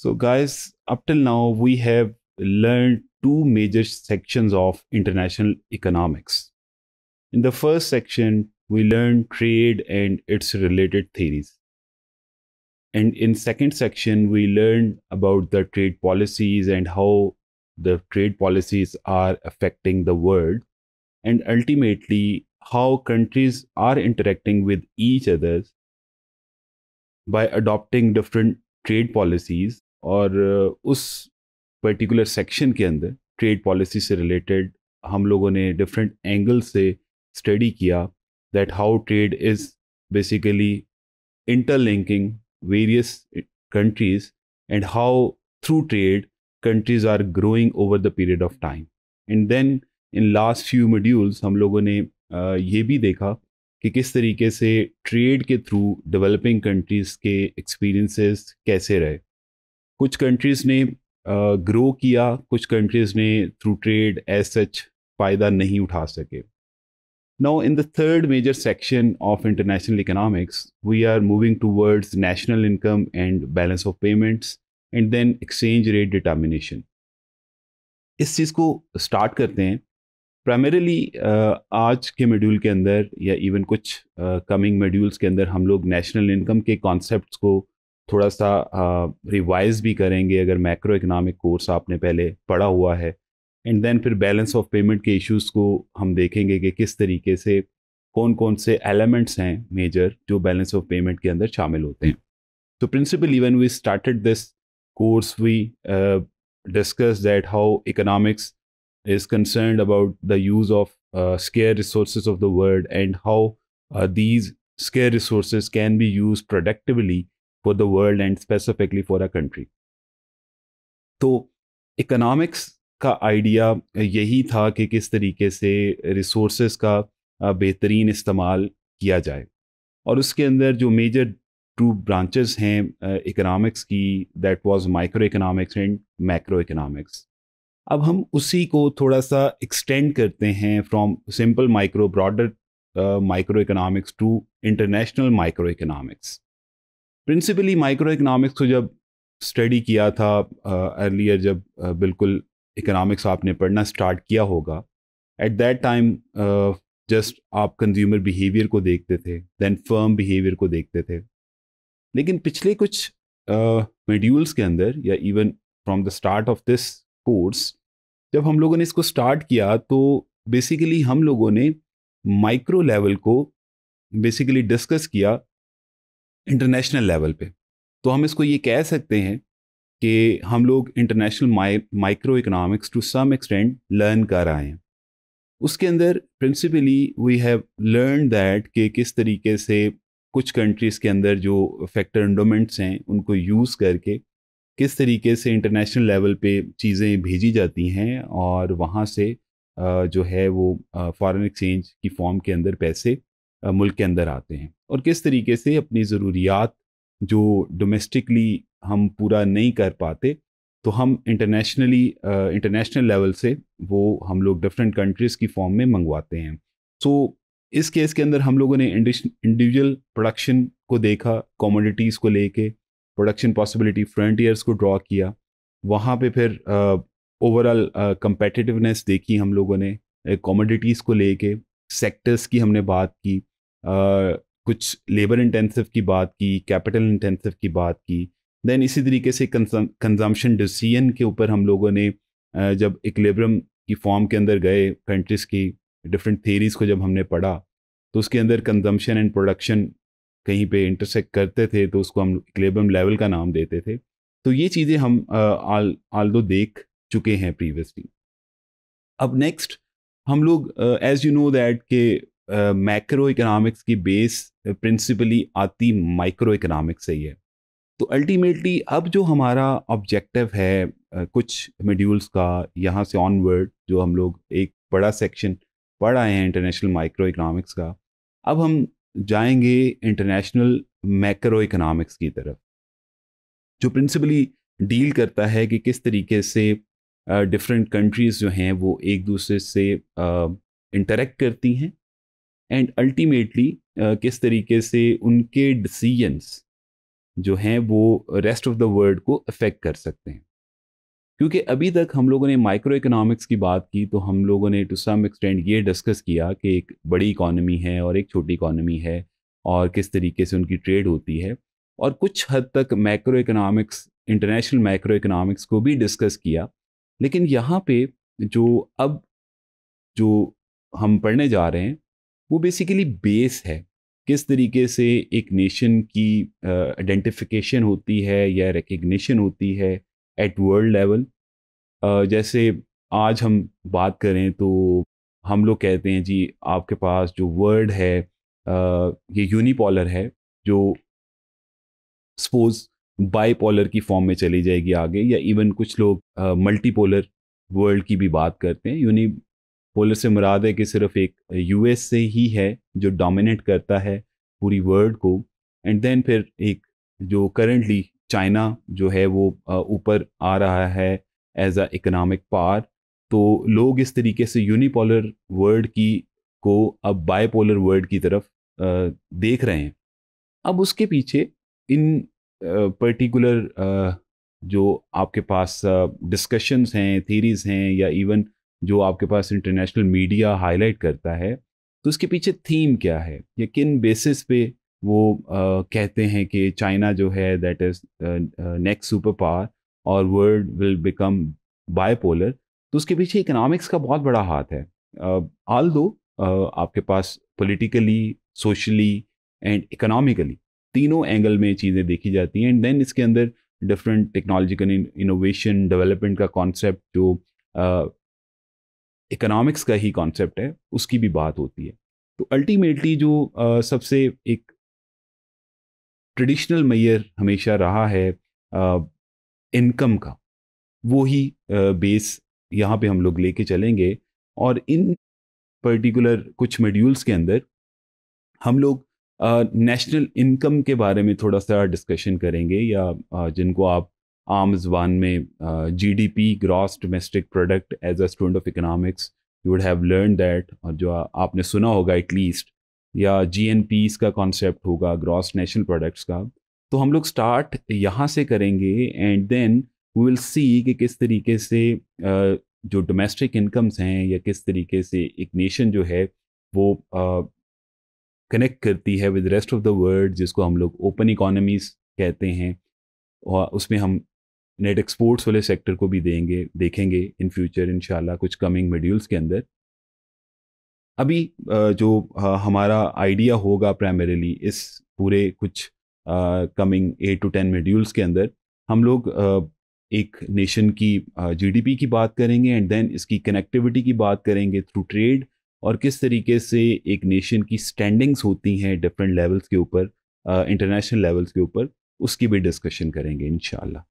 So, guys, up till now, we have learned two major sections of international economics. In the first section, we learned trade and its related theories. And in second section, we learned about the trade policies and how the trade policies are affecting the world. And ultimately, how countries are interacting with each other by adopting different trade policies और उस particular section के अंदर trade policy से related हम लोगों ने different angle से study किया that how trade is basically interlinking various countries and how through trade countries are growing over the period of time and then in last few modules हम लोगों ने ये भी देखा कि किस तरीके से ट्रेड के थ्रू डेवलपिंग कंट्रीज़ के एक्सपीरियंसेस कैसे रहे कुछ कंट्रीज़ ने ग्रो किया कुछ कंट्रीज़ ने थ्रू ट्रेड एज सच फ़ायदा नहीं उठा सके no in the third major section of international economics we are moving towards national income and balance of payments and then exchange rate determination इस चीज़ को स्टार्ट करते हैं प्राइमरीली uh, आज के मेड्यूल के अंदर या इवन कुछ कमिंग uh, मॉड्यूल्स के अंदर हम लोग नेशनल इनकम के कॉन्सेप्ट को थोड़ा सा रिवाइज भी करेंगे अगर मैक्रो इकनॉमिक कोर्स आपने पहले पढ़ा हुआ है एंड देन फिर बैलेंस ऑफ पेमेंट के इश्यूज़ को हम देखेंगे कि किस तरीके से कौन कौन से एलिमेंट्स हैं मेजर जो बैलेंस ऑफ पेमेंट के अंदर शामिल होते हैं तो principle even we started this course we discuss that how economics is concern about the use of scarce resource of the world and how these scarce resource can be use productively for the world and specifically for a country तो economics का idea यही था कि किस तरीके से resource का बेहतरीन इस्तेमाल किया जाए और उसके अंदर जो मेजर टू ब्रांचेस हैं इकोनॉमिक्स की that was micro economics and macro economics अब हम उसी को थोड़ा सा एक्सटेंड करते हैं from simple micro broader micro economics to international micro economics principally micro economics को जब स्टडी किया था अर्लियर uh, जब uh, बिल्कुल इकोनॉमिक्स आपने पढ़ना स्टार्ट किया होगा एट दैट टाइम जस्ट आप कंज्यूमर बिहेवियर को देखते थे दैन फर्म बिहेवियर को देखते थे लेकिन पिछले कुछ मेड्यूल्स uh, के अंदर या even from the start of this course जब हम लोगों ने इसको स्टार्ट किया तो बेसिकली हम लोगों ने माइक्रो लेवल को बेसिकली डिस्कस किया इंटरनेशनल लेवल पे तो हम इसको ये कह सकते हैं कि हम लोग international micro economics to some extend learn कर आए हैं उसके अंदर principally we have learn that कि किस तरीके से कुछ कंट्रीज़ के अंदर जो फैक्टर इंडोमेंट्स हैं उनको यूज़ करके किस तरीके से इंटरनेशनल लेवल पे चीज़ें भेजी जाती हैं और वहाँ से जो है वो फॉरेन एक्सचेंज की फॉर्म के अंदर पैसे मुल्क के अंदर आते हैं और किस तरीके से अपनी ज़रूरियात जो डोमेस्टिकली हम पूरा नहीं कर पाते तो हम इंटरनेशनली इंटरनेशनल लेवल से वो हम लोग डिफरेंट कंट्रीज़ की फॉर्म में मंगवाते हैं सो so, इस केस के अंदर हम लोगों ने इंडिविजुअल प्रोडक्शन को देखा कॉमोडिटीज़ को लेके प्रोडक्शन पॉसिबिलिटी फ्रंटियर्स को ड्रॉ किया वहाँ पे फिर ओवरऑल कंपेटिटिवनेस देखी हम लोगों ने कॉमोडिटीज़ को लेके सेक्टर्स की हमने बात की कुछ लेबर इंटेंसिव की बात की कैपिटल इंटेंसिव की बात की देन इसी तरीके से कंजम्पशन डिसीजन के ऊपर हम लोगों ने जब इक्लेब्रम की फॉर्म के अंदर गए कंट्रीज़ की डिफरेंट थेरीज़ को जब हमने पढ़ा तो उसके अंदर कंजम्पशन एंड प्रोडक्शन कहीं पे इंटरसेक्ट करते थे तो उसको हम इक्लेब्रम लेवल का नाम देते थे तो ये चीज़ें हम आल आल दो देख चुके हैं प्रीवियसली अब नेक्स्ट हम लोग एज यू नो दैट के मैक्रो इकोनॉमिक्स की बेस प्रिंसिपली uh, आती माइक्रो इकोनॉमिक्स से ही है तो अल्टीमेटली अब जो हमारा ऑब्जेक्टिव है uh, कुछ मेड्यूल्स का यहाँ से ऑनवर्ड जो हम लोग एक बड़ा सेक्शन पढ़ आए हैं इंटरनेशनल माइक्रो इकोनॉमिक्स का अब हम जाएंगे इंटरनेशनल मैक्रो इकोनॉमिक्स की तरफ जो प्रिंसिपली डील करता है कि किस तरीके से डिफरेंट uh, कंट्रीज़ जो हैं वो एक दूसरे से इंटरेक्ट uh, करती हैं एंड अल्टीमेटली uh, किस तरीके से उनके डिसीजंस जो हैं वो रेस्ट ऑफ द वर्ल्ड को अफेक्ट कर सकते हैं क्योंकि अभी तक हम लोगों ने माइक्रो इकोनॉमिक्स की बात की तो हम लोगों ने टू सम एक्सटेंड ये डिस्कस किया कि एक बड़ी इकॉनमी है और एक छोटी इकॉनमी है और किस तरीके से उनकी ट्रेड होती है और कुछ हद तक micro economics international micro economics को भी डिस्कस किया लेकिन यहाँ पे जो अब जो हम पढ़ने जा रहे हैं वो बेसिकली बेस है किस तरीके से एक नेशन की आइडेंटिफिकेशन uh, होती है या रिकग्निशन होती है एट वर्ल्ड लेवल जैसे आज हम बात करें तो हम लोग कहते हैं जी आपके पास जो वर्ड है uh, ये यूनिपोलर है जो सपोज बाईपोलर की फॉर्म में चली जाएगी आगे या इवन कुछ लोग मल्टीपोलर वर्ल्ड की भी बात करते हैं यूनि पोलर से मुराद है कि सिर्फ एक यूएस से ही है जो डोमिनेट करता है पूरी वर्ल्ड को एंड देन फिर एक जो करेंटली चाइना जो है वो ऊपर आ रहा है एज अ इकोनॉमिक पार तो लोग इस तरीके से यूनिपोलर वर्ल्ड की को अब बायपोलर वर्ल्ड की तरफ देख रहे हैं अब उसके पीछे इन पर्टिकुलर जो आपके पास डिस्कशंस हैं थीरीज़ हैं या इवन जो आपके पास इंटरनेशनल मीडिया हाईलाइट करता है तो उसके पीछे थीम क्या है या किन बेसिस पे वो आ, कहते हैं कि चाइना जो है that is next super power और वर्ल्ड विल बिकम बायपोलर तो उसके पीछे इकोनॉमिक्स का बहुत बड़ा हाथ है आल दो आपके पास पॉलिटिकली सोशली एंड इकोनॉमिकली तीनों एंगल में चीज़ें देखी जाती हैं एंड देन इसके अंदर डिफरेंट टेक्नोलॉजिकल इनोवेशन डेवलपमेंट का कॉन्सेप्ट जो इकोनॉमिक्स का ही कॉन्सेप्ट है उसकी भी बात होती है तो अल्टीमेटली जो आ, सबसे एक ट्रेडिशनल मैयर हमेशा रहा है इनकम का वो ही आ, बेस यहाँ पे हम लोग लेके चलेंगे और इन पर्टिकुलर कुछ मेड्यूल्स के अंदर हम लोग नेशनल इनकम के बारे में थोड़ा सा डिस्कशन करेंगे या आ, जिनको आप जबान में G D P gross domestic product as a student of economics you would have learn that और जो आपने सुना होगा एटलीस्ट या जी एन पीस का कॉन्सेप्ट होगा ग्रॉस नेशनल प्रोडक्ट्स का तो हम लोग स्टार्ट यहाँ से करेंगे and then we will see कि किस तरीके से जो डोमेस्टिक इनकम्स हैं या किस तरीके से एक नेशन जो है वो कनेक्ट करती है with rest of the world जिसको हम लोग ओपन इकोनॉमीज कहते हैं और उसमें हम नेट एक्सपोर्ट्स वाले सेक्टर को भी देंगे देखेंगे इन फ्यूचर इन कुछ कमिंग मेड्यूल्स के अंदर अभी जो हमारा आइडिया होगा प्राइमरीली इस पूरे कुछ coming eight to ten modules के अंदर हम लोग एक नेशन की जीडीपी की बात करेंगे एंड देन इसकी कनेक्टिविटी की बात करेंगे थ्रू ट्रेड और किस तरीके से एक नेशन की स्टैंडिंग्स होती हैं डिफरेंट लेवल्स के ऊपर इंटरनेशनल लेवल्स के ऊपर उसकी भी डिस्कशन करेंगे इनशाला